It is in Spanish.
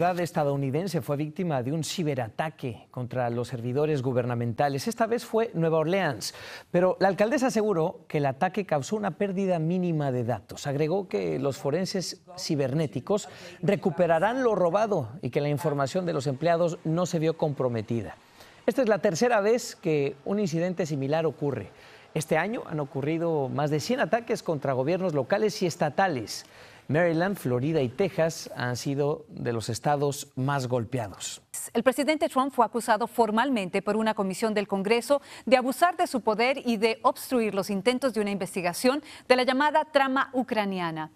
La ciudad estadounidense fue víctima de un ciberataque contra los servidores gubernamentales. Esta vez fue Nueva Orleans, pero la alcaldesa aseguró que el ataque causó una pérdida mínima de datos. Agregó que los forenses cibernéticos recuperarán lo robado y que la información de los empleados no se vio comprometida. Esta es la tercera vez que un incidente similar ocurre. Este año han ocurrido más de 100 ataques contra gobiernos locales y estatales. Maryland, Florida y Texas han sido de los estados más golpeados. El presidente Trump fue acusado formalmente por una comisión del Congreso de abusar de su poder y de obstruir los intentos de una investigación de la llamada trama ucraniana.